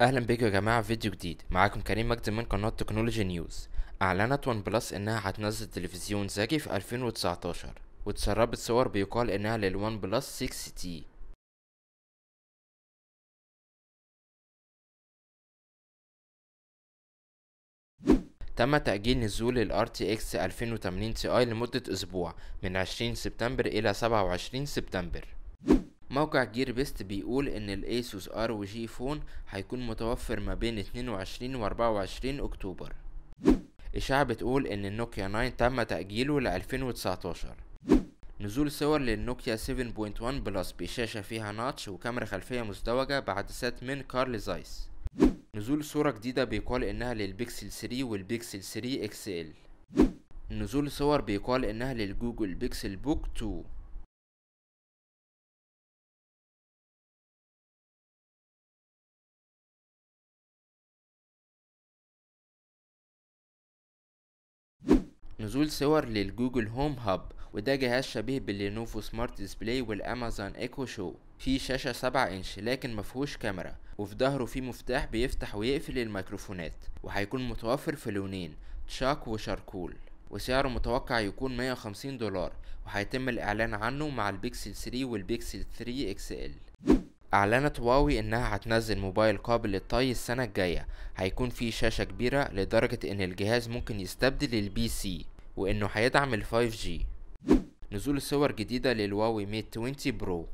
اهلا بيكم يا جماعه في فيديو جديد معاكم كريم مجد من قناه تكنولوجي نيوز اعلنت ون بلس انها هتنزل تلفزيون ذكي في 2019 واتسربت صور بيقال انها للون بلس 6 تي تم تأجيل نزول ال RTX 2080 Ti لمدة أسبوع من 20 سبتمبر إلى 27 سبتمبر موقع جير بيست بيقول ان الايسوس ار وجي فون هيكون متوفر ما بين 22 و 24 اكتوبر اشاعة بتقول ان النوكيا 9 تم تأجيله ل 2019 نزول صور للنوكيا 7.1 بلس بشاشة فيها ناتش وكاميرا خلفية مزدوجة بعدسات من كارل زايس نزول صورة جديدة بيقال انها للبيكسل 3 والبيكسل 3 اكس ال نزول صور بيقال انها للجوجل بيكسل بوك 2 نزول صور للجوجل هوم هاب وده جهاز شبيه باللينوفو سمارت ديسبلاي والامازون ايكو شو فيه شاشة سبعة انش لكن مفهوش كاميرا وفي ظهره فيه مفتاح بيفتح ويقفل الميكروفونات وهيكون متوفر في لونين تشاك وشاركول وسعره متوقع يكون 150 دولار وهيتم الاعلان عنه مع البيكسل 3 والبيكسل 3 XL أعلنت هواوي إنها هتنزل موبايل قابل للطي السنة الجاية هيكون فيه شاشة كبيرة لدرجة إن الجهاز ممكن يستبدل البي سي وإنه هيدعم ال 5G نزول صور جديدة للواوي ميت 20 برو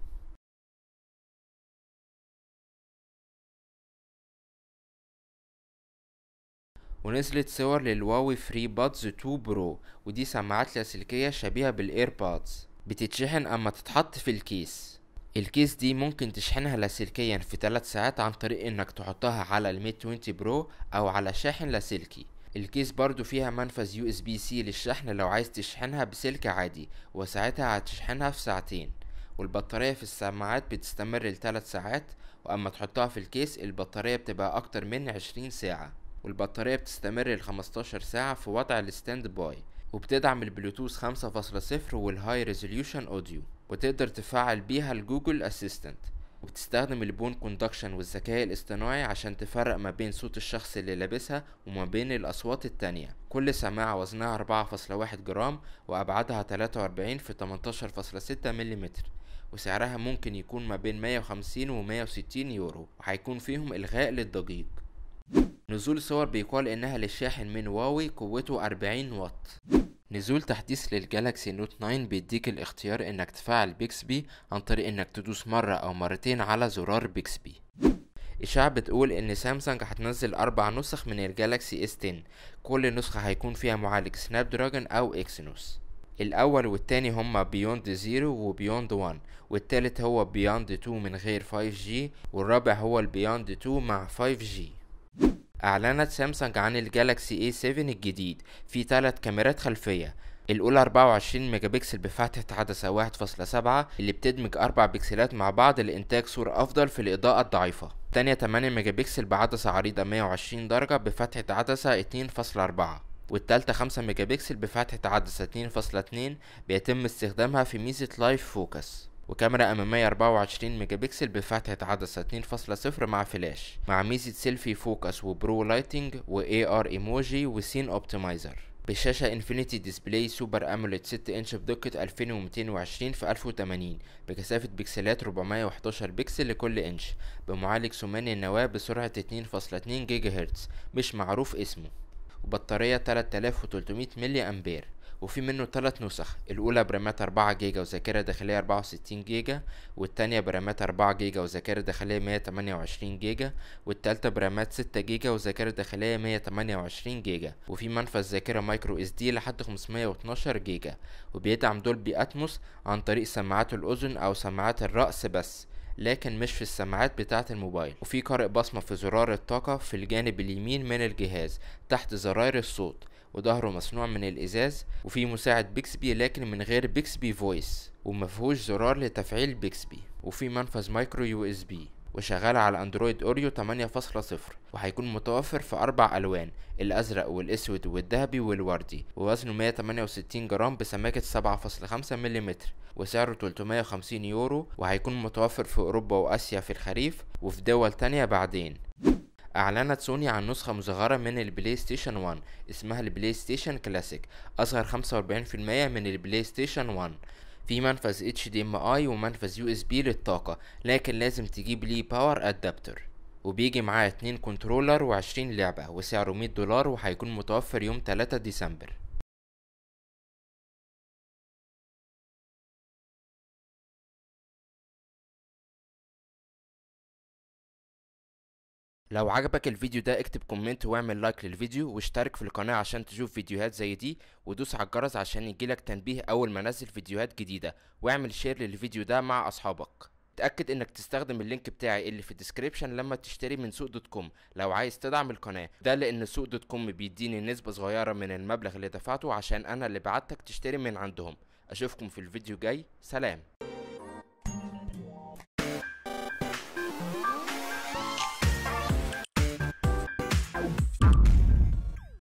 ونزلت صور للواوي فري بادز 2 برو ودي سماعات لاسلكية شبيهة بالايربادز بتتشحن اما تتحط في الكيس الكيس دي ممكن تشحنها لاسلكيا في 3 ساعات عن طريق انك تحطها على الميت 20 برو او على شاحن لاسلكي الكيس برضو فيها منفذ يو اس بي سي للشحن لو عايز تشحنها بسلك عادي وساعتها هتشحنها في ساعتين والبطارية في السماعات بتستمر لتلات ساعات وأما تحطها في الكيس البطارية بتبقى أكتر من عشرين ساعة والبطارية بتستمر لخمستاشر ساعة في وضع الستاند باي وبتدعم البلوتوث خمسة فاصلة صفر والهاي ريزوليوشن اوديو وتقدر تفعل بيها الجوجل اسيستنت وبتستخدم البون كوندكشن والذكاء الاصطناعي عشان تفرق ما بين صوت الشخص اللي لابسها وما بين الأصوات التانية كل سماعة وزنها 4.1 جرام وأبعادها 43 في 18.6 ملم وسعرها ممكن يكون ما بين 150 و 160 يورو وهيكون فيهم إلغاء للضجيج نزول صور بيقال انها للشاحن من هواوي قوته 40 واط نزول تحديث للجالاكسي نوت 9 بيديك الاختيار انك تفعل بيكسبي عن طريق انك تدوس مرة او مرتين على زرار بيكسبي إشاعة بتقول إن سامسونج هتنزل أربع نسخ من الجالاكسي اس 10 كل نسخة هيكون فيها معالج سناب دراجون أو إكسينوس الأول والتاني هما بيوند زيرو وبيوند وان والتالت هو بيوند تو من غير 5G والرابع هو البيوند تو مع 5G أعلنت سامسونج عن الجالاكسي A7 الجديد فيه ثلاث كاميرات خلفية الأولى 24 ميجا بكسل بفتحة عدسة 1.7 اللي بتدمج أربع بكسلات مع بعض لإنتاج صورة أفضل في الإضاءة الضعيفة الثانية 8 ميجا بكسل بعدسة عريضة 120 درجة بفتحة عدسة 2.4 والتالتة 5 ميجا بكسل بفتحة عدسة 2.2 بيتم استخدامها في ميزة لايف فوكس وكاميرا أمامية 24 ميجا بكسل بفتحة عدسة 2.0 مع فلاش مع ميزة سيلفي فوكس وبرو لايتنج و AR إيموجي وسين أوبتمايزر بشاشة انفينيتي ديسبلاي سوبر اموليد 6 انش بدقة 2220 في 1080 بكثافة بكسلات 411 بكسل لكل انش بمعالج ثماني النواة بسرعة 2.2 جيجا هرتز مش معروف اسمه وبطارية 3300 ملي امبير وفي منه ثلاث نسخ الأولى برامات 4 جيجا وذاكرة داخلية 64 جيجا والتانية برامات 4 جيجا وذاكرة داخلية 128 جيجا والتالتة برامات 6 جيجا وذاكرة داخلية 128 جيجا وفي منفذ ذاكرة مايكرو اس دي لحد 512 جيجا وبيدعم دولبي أتموس عن طريق سماعات الأذن أو سماعات الرأس بس لكن مش في السماعات بتاعة الموبايل وفي قارئ بصمة في زرار الطاقة في الجانب اليمين من الجهاز تحت زراير الصوت وظهره مصنوع من الازاز وفي مساعد بيكسبي لكن من غير بيكسبي فويس ومفهوش زرار لتفعيل بيكسبي وفي منفذ مايكرو يو اس بي وشغال على اندرويد اوريو 8.0 وهيكون متوفر في اربع الوان الازرق والاسود والذهبي والوردي ووزنه 168 جرام بسماكه 7.5 ملم وسعره 350 يورو وهيكون متوفر في اوروبا واسيا في الخريف وفي دول تانية بعدين أعلنت سوني عن نسخة مصغرة من البلاي ستيشن 1 اسمها البلاي ستيشن كلاسيك أصغر 45% من البلاي ستيشن 1 في منفذ HDMI ومنفذ USB للطاقة لكن لازم تجيب ليه باور أدابتر وبيجي معاه اتنين كنترولر وعشرين لعبة وسعره مية دولار وهيكون متوفر يوم تلاتة ديسمبر لو عجبك الفيديو ده اكتب كومنت واعمل لايك للفيديو واشترك في القناة عشان تشوف فيديوهات زي دي ودوس على الجرس عشان يجيلك تنبيه اول ما انزل فيديوهات جديدة واعمل شير للفيديو ده مع اصحابك اتأكد انك تستخدم اللينك بتاعي اللي في الديسكريبشن لما تشتري من سوق دوت كوم لو عايز تدعم القناة ده لان سوق دوت كوم بيديني نسبة صغيرة من المبلغ اللي دفعته عشان انا اللي بعتك تشتري من عندهم اشوفكم في الفيديو جاي سلام